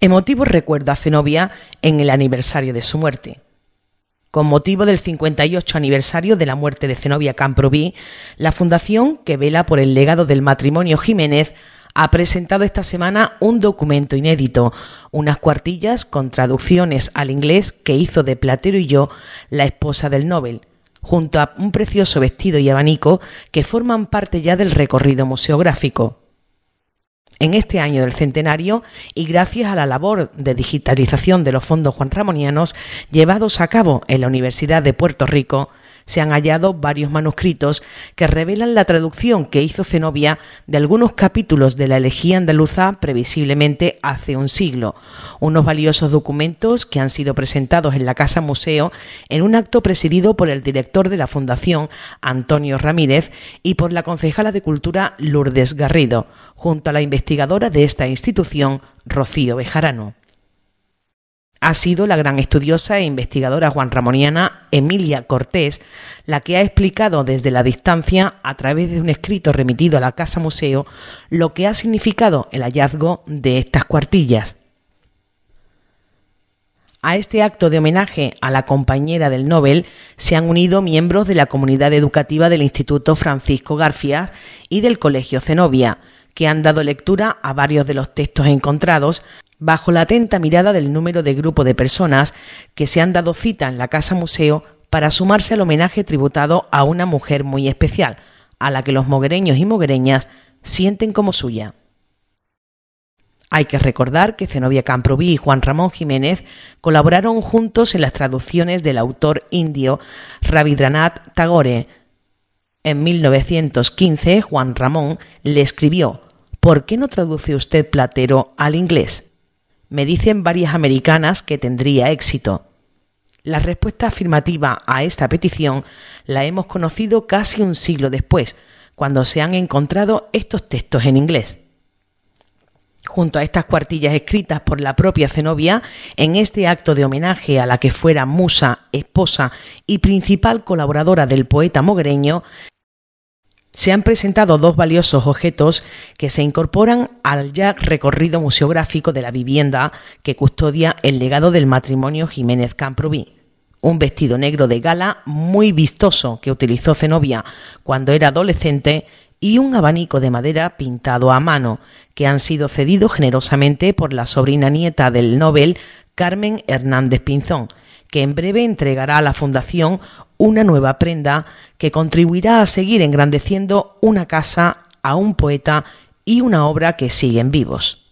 emotivo recuerdo a Zenobia en el aniversario de su muerte. Con motivo del 58 aniversario de la muerte de Zenobia Camproví, la fundación que vela por el legado del matrimonio Jiménez ha presentado esta semana un documento inédito, unas cuartillas con traducciones al inglés que hizo de Platero y yo la esposa del Nobel, junto a un precioso vestido y abanico que forman parte ya del recorrido museográfico en este año del centenario y gracias a la labor de digitalización de los fondos Juan Ramonianos llevados a cabo en la Universidad de Puerto Rico, se han hallado varios manuscritos que revelan la traducción que hizo Zenobia de algunos capítulos de la elegía andaluza previsiblemente hace un siglo, unos valiosos documentos que han sido presentados en la Casa Museo en un acto presidido por el director de la Fundación, Antonio Ramírez, y por la concejala de Cultura, Lourdes Garrido, junto a la investigadora de esta institución, Rocío Bejarano. Ha sido la gran estudiosa e investigadora Juan Ramoniana Emilia Cortés la que ha explicado desde la distancia, a través de un escrito remitido a la Casa Museo, lo que ha significado el hallazgo de estas cuartillas. A este acto de homenaje a la compañera del Nobel se han unido miembros de la comunidad educativa del Instituto Francisco García y del Colegio Zenobia, que han dado lectura a varios de los textos encontrados, bajo la atenta mirada del número de grupo de personas que se han dado cita en la Casa Museo para sumarse al homenaje tributado a una mujer muy especial, a la que los moguereños y moguereñas sienten como suya. Hay que recordar que Zenobia Camproví y Juan Ramón Jiménez colaboraron juntos en las traducciones del autor indio Ravidranath Tagore. En 1915, Juan Ramón le escribió ¿Por qué no traduce usted Platero al inglés? Me dicen varias americanas que tendría éxito. La respuesta afirmativa a esta petición la hemos conocido casi un siglo después, cuando se han encontrado estos textos en inglés. Junto a estas cuartillas escritas por la propia Zenobia, en este acto de homenaje a la que fuera musa, esposa y principal colaboradora del poeta mogreño, se han presentado dos valiosos objetos que se incorporan al ya recorrido museográfico de la vivienda que custodia el legado del matrimonio Jiménez Camprubí. Un vestido negro de gala muy vistoso que utilizó Zenobia cuando era adolescente y un abanico de madera pintado a mano, que han sido cedidos generosamente por la sobrina nieta del Nobel Carmen Hernández Pinzón, que en breve entregará a la Fundación una nueva prenda que contribuirá a seguir engrandeciendo una casa, a un poeta y una obra que siguen vivos.